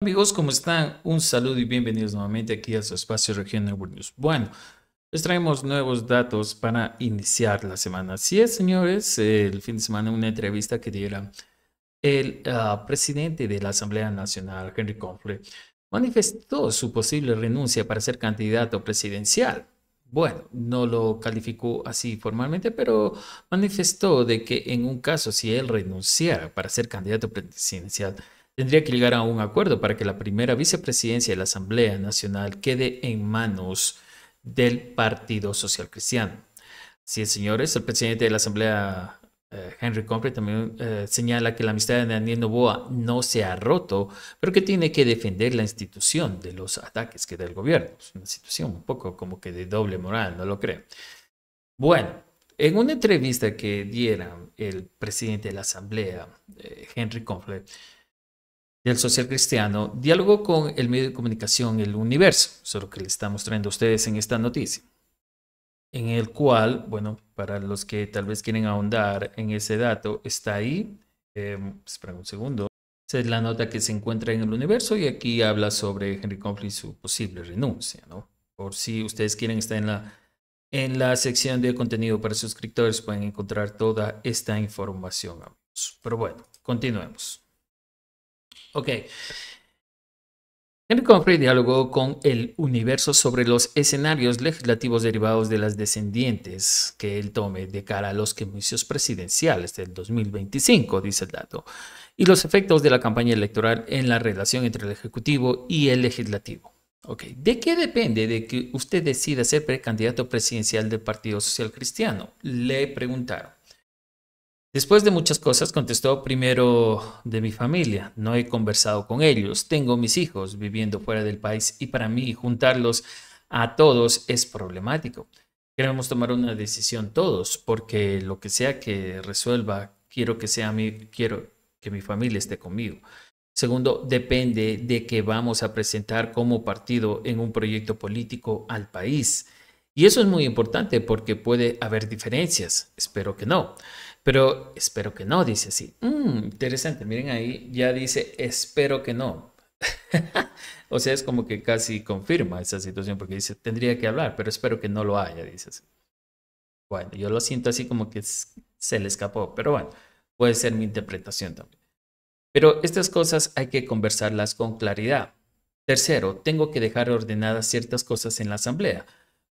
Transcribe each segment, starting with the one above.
Amigos, ¿cómo están? Un saludo y bienvenidos nuevamente aquí a su espacio regional Network News. Bueno, les traemos nuevos datos para iniciar la semana. Así es, señores, el fin de semana una entrevista que diera el ah, presidente de la Asamblea Nacional, Henry Confle, manifestó su posible renuncia para ser candidato presidencial. Bueno, no lo calificó así formalmente, pero manifestó de que en un caso, si él renunciara para ser candidato presidencial, tendría que llegar a un acuerdo para que la primera vicepresidencia de la Asamblea Nacional quede en manos del Partido Social Cristiano. Sí, señores, el presidente de la Asamblea, eh, Henry Compre, también eh, señala que la amistad de Daniel Novoa no se ha roto, pero que tiene que defender la institución de los ataques que da el gobierno. Es una situación un poco como que de doble moral, no lo creo. Bueno, en una entrevista que diera el presidente de la Asamblea, eh, Henry Compre, el social cristiano, diálogo con el medio de comunicación El Universo, eso lo que le estamos trayendo a ustedes en esta noticia, en el cual, bueno, para los que tal vez quieren ahondar en ese dato, está ahí, eh, un segundo, es la nota que se encuentra en El Universo y aquí habla sobre Henry Conflict y su posible renuncia, ¿no? Por si ustedes quieren estar en la... En la sección de contenido para suscriptores pueden encontrar toda esta información, Pero bueno, continuemos. Ok. Henry Confrey dialogó con el universo sobre los escenarios legislativos derivados de las descendientes que él tome de cara a los comicios presidenciales del 2025, dice el dato, y los efectos de la campaña electoral en la relación entre el Ejecutivo y el Legislativo. Ok. ¿De qué depende de que usted decida ser precandidato presidencial del Partido Social Cristiano? Le preguntaron. Después de muchas cosas, contestó primero de mi familia. No he conversado con ellos. Tengo mis hijos viviendo fuera del país y para mí juntarlos a todos es problemático. Queremos tomar una decisión todos porque lo que sea que resuelva, quiero que sea mi, quiero que mi familia esté conmigo. Segundo, depende de que vamos a presentar como partido en un proyecto político al país. Y eso es muy importante porque puede haber diferencias. Espero que no. Pero espero que no, dice así. Mm, interesante, miren ahí, ya dice espero que no. o sea, es como que casi confirma esa situación porque dice tendría que hablar, pero espero que no lo haya, dice así. Bueno, yo lo siento así como que se le escapó, pero bueno, puede ser mi interpretación también. Pero estas cosas hay que conversarlas con claridad. Tercero, tengo que dejar ordenadas ciertas cosas en la asamblea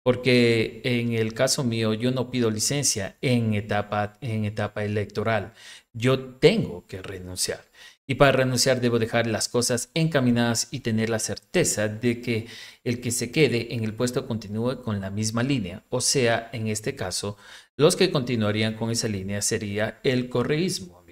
porque en el caso mío yo no pido licencia en etapa, en etapa electoral. Yo tengo que renunciar. Y para renunciar debo dejar las cosas encaminadas y tener la certeza de que el que se quede en el puesto continúe con la misma línea. O sea, en este caso, los que continuarían con esa línea sería el correísmo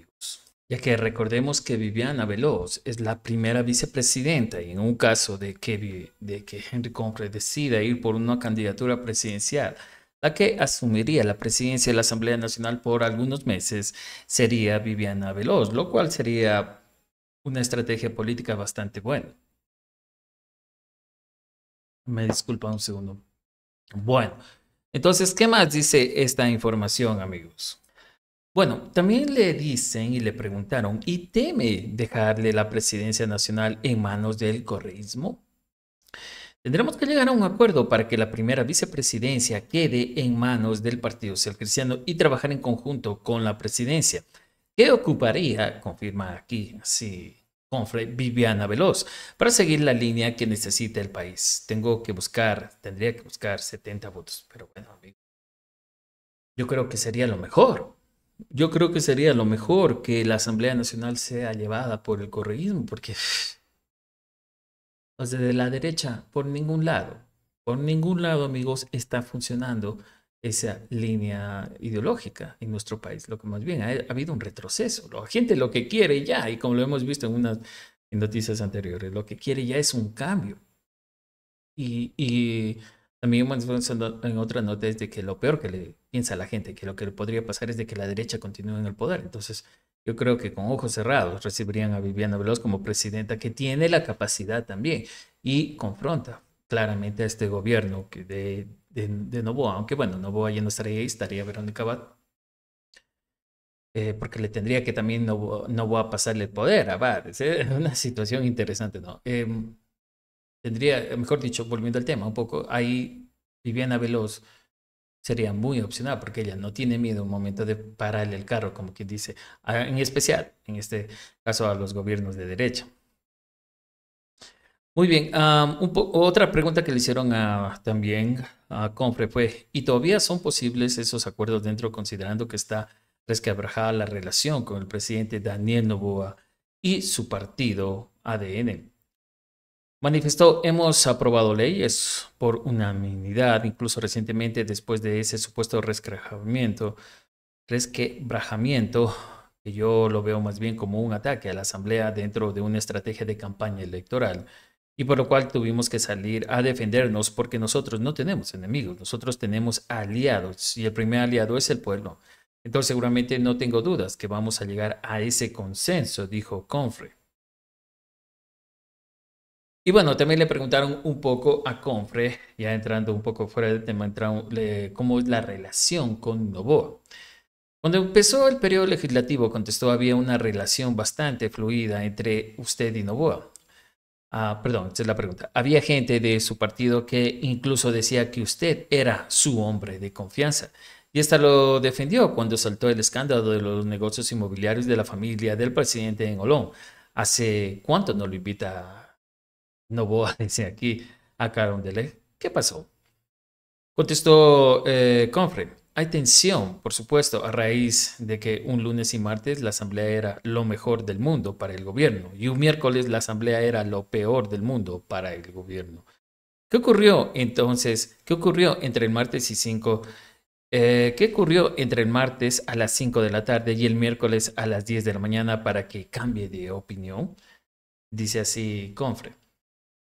que recordemos que Viviana Veloz es la primera vicepresidenta y en un caso de que, de que Henry Compre decida ir por una candidatura presidencial, la que asumiría la presidencia de la Asamblea Nacional por algunos meses sería Viviana Veloz, lo cual sería una estrategia política bastante buena. Me disculpa un segundo. Bueno, entonces, ¿qué más dice esta información, amigos? Bueno, también le dicen y le preguntaron, ¿y teme dejarle la presidencia nacional en manos del correísmo? Tendremos que llegar a un acuerdo para que la primera vicepresidencia quede en manos del Partido Social Cristiano y trabajar en conjunto con la presidencia, ¿Qué ocuparía, confirma aquí, sí, Confre Viviana Veloz, para seguir la línea que necesita el país. Tengo que buscar, tendría que buscar 70 votos, pero bueno, amigo, yo creo que sería lo mejor. Yo creo que sería lo mejor que la Asamblea Nacional sea llevada por el correísmo, porque desde la derecha, por ningún lado, por ningún lado, amigos, está funcionando esa línea ideológica en nuestro país. Lo que más bien ha, habido un retroceso. La gente lo que quiere ya, y como lo hemos visto en unas en noticias anteriores, lo que quiere ya es un cambio. y también en otra nota es de que lo peor que le piensa la gente, que lo que le podría pasar es de que la derecha continúe en el poder. Entonces, yo creo que con ojos cerrados recibirían a Viviana Veloz como presidenta que tiene la capacidad también y confronta claramente a este gobierno que de, de, de Novoa, aunque bueno, Novoa ya no estaría ahí, estaría Verónica Abad. Eh, porque le tendría que también no, a pasarle el poder a Abad. Es eh, una situación interesante, ¿no? Em, tendría, mejor dicho, volviendo al tema un poco, ahí Viviana Veloz sería muy opcional porque ella no tiene miedo un momento de pararle el carro, como quien dice, en especial, en este caso, a los gobiernos de derecha. Muy bien, otra pregunta que le hicieron a, también a Confre fue, ¿y todavía son posibles esos acuerdos dentro considerando que está resquebrajada la relación con el presidente Daniel Novoa y su partido ADN? Manifestó, hemos aprobado leyes por unanimidad, incluso recientemente después de ese supuesto resquebrajamiento, resquebrajamiento, que yo lo veo más bien como un ataque a la Asamblea dentro de una estrategia de campaña electoral, y por lo cual tuvimos que salir a defendernos porque nosotros no tenemos enemigos, nosotros tenemos aliados, y el primer aliado es el pueblo. Entonces seguramente no tengo dudas que vamos a llegar a ese consenso, dijo Confrey. Y bueno, también le preguntaron un poco a Confre, ya entrando un poco fuera del tema, cómo es la relación con Novoa. Cuando empezó el periodo legislativo, contestó, había una relación bastante fluida entre usted y Novoa. Ah, perdón, esa es la pregunta. Había gente de su partido que incluso decía que usted era su hombre de confianza. Y esta lo defendió cuando saltó el escándalo de los negocios inmobiliarios de la familia del presidente en Olón. ¿Hace cuánto no lo invita no voy a decir aquí a Carondelet. ¿Qué pasó? Contestó eh, Confred. Hay tensión, por supuesto, a raíz de que un lunes y martes la asamblea era lo mejor del mundo para el gobierno y un miércoles la asamblea era lo peor del mundo para el gobierno. ¿Qué ocurrió entonces? ¿Qué ocurrió entre el martes y 5? Eh, ¿Qué ocurrió entre el martes a las 5 de la tarde y el miércoles a las 10 de la mañana para que cambie de opinión? Dice así Confred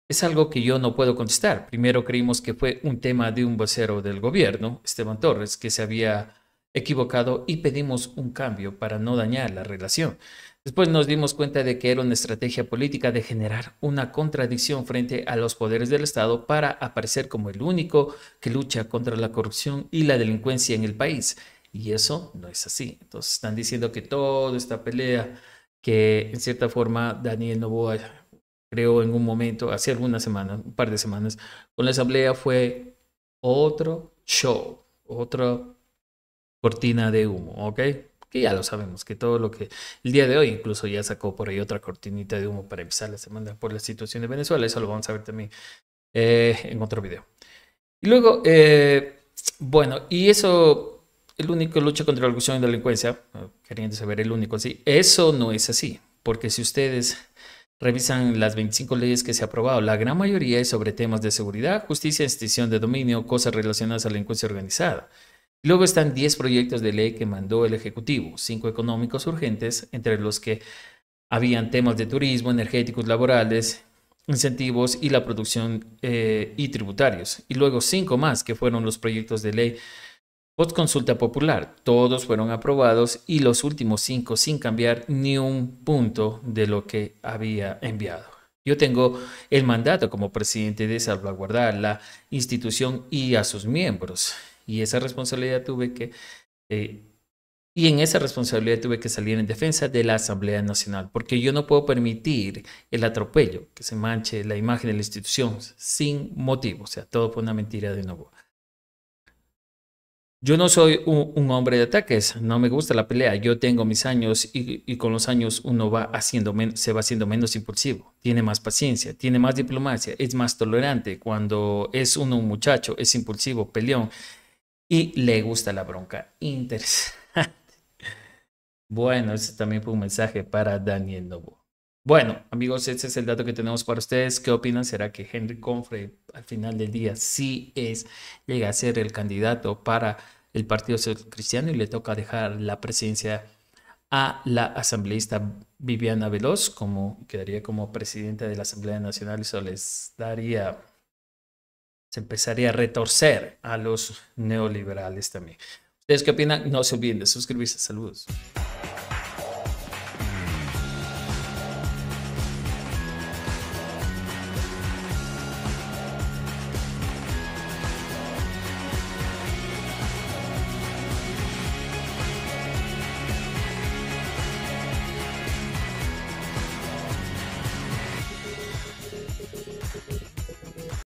es algo que yo no puedo contestar. Primero creímos que fue un tema de un vocero del gobierno, Esteban Torres, que se había equivocado y pedimos un cambio para no dañar la relación. Después nos dimos cuenta de que era una estrategia política de generar una contradicción frente a los poderes del Estado para aparecer como el único que lucha contra la corrupción y la delincuencia en el país. Y eso no es así. Entonces están diciendo que toda esta pelea, que en cierta forma Daniel Novoa creo en un momento, hace algunas semanas, un par de semanas, con la asamblea fue otro show, otra cortina de humo, ¿ok? Que ya lo sabemos, que todo lo que el día de hoy incluso ya sacó por ahí otra cortinita de humo para empezar la semana por la situación de Venezuela, eso lo vamos a ver también eh, en otro video. Y luego, eh, bueno, y eso el único lucha contra la corrupción y delincuencia, eh, queriendo saber el único, así eso no es así, porque si ustedes revisan las 25 leyes que se ha aprobado. La gran mayoría es sobre temas de seguridad, justicia, extinción de dominio, cosas relacionadas a la delincuencia organizada. Luego están 10 proyectos de ley que mandó el Ejecutivo, 5 económicos urgentes, entre los que habían temas de turismo, energéticos, laborales, incentivos y la producción eh, y tributarios. Y luego 5 más que fueron los proyectos de ley Post consulta popular, todos fueron aprobados y los últimos cinco sin cambiar ni un punto de lo que había enviado. Yo tengo el mandato como presidente de salvaguardar la institución y a sus miembros. Y esa responsabilidad tuve que... Eh, y en esa responsabilidad tuve que salir en defensa de la Asamblea Nacional, porque yo no puedo permitir el atropello, que se manche la imagen de la institución sin motivo, o sea, todo fue una mentira de nuevo. Yo no soy un, hombre de ataques, no me gusta la pelea, yo tengo mis años y, con los años uno va haciendo se va haciendo menos impulsivo, tiene más paciencia, tiene más diplomacia, es más tolerante cuando es uno un muchacho, es impulsivo, peleón y le gusta la bronca. Interesante. Bueno, ese también fue un mensaje para Daniel Novo. Bueno, amigos, ese es el dato que tenemos para ustedes. ¿Qué opinan? ¿Será que Henry Confrey al final del día sí es, llega a ser el candidato para el Partido Social Cristiano y le toca dejar la presidencia a la asambleísta Viviana Veloz, como quedaría como presidenta de la Asamblea Nacional, y eso les daría, se empezaría a retorcer a los neoliberales también. ¿Ustedes qué opinan? No se olviden de suscribirse. Saludos.